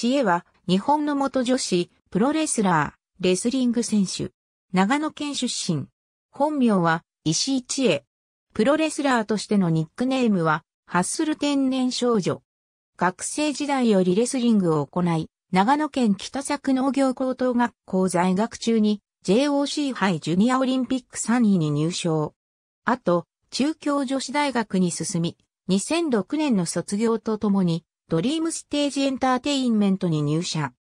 知恵は、日本の元女子、プロレスラー、レスリング選手。長野県出身。本名は、石井知恵。プロレスラーとしてのニックネームは、ハッスル天然少女。学生時代よりレスリングを行い、長野県北作農業高等学校在学中に JOC 杯ジュニアオリンピック3位に入賞。あと、中京女子大学に進み、2006年の卒業とともにドリームステージエンターテインメントに入社。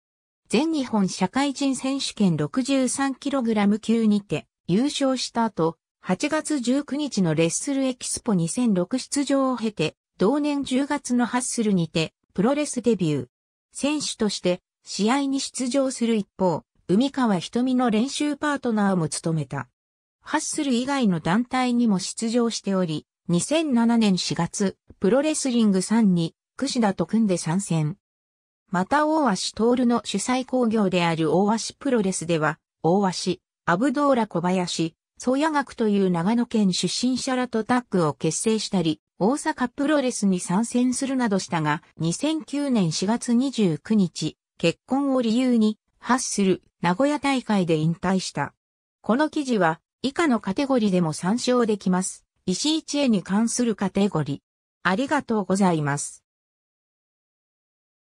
全日本社会人選手権 63kg 級にて優勝した後、8月19日のレッスルエキスポ2006出場を経て、同年10月のハッスルにてプロレスデビュー。選手として試合に出場する一方、海川瞳の練習パートナーも務めた。ハッスル以外の団体にも出場しており、2007年4月、プロレスリング3に串田と組んで参戦。また大橋徹の主催工業である大橋プロレスでは、大橋、アブドーラ小林、宗谷学という長野県出身者らとタッグを結成したり、大阪プロレスに参戦するなどしたが、2009年4月29日、結婚を理由に、発する名古屋大会で引退した。この記事は、以下のカテゴリでも参照できます。石井知恵に関するカテゴリ。ありがとうございます。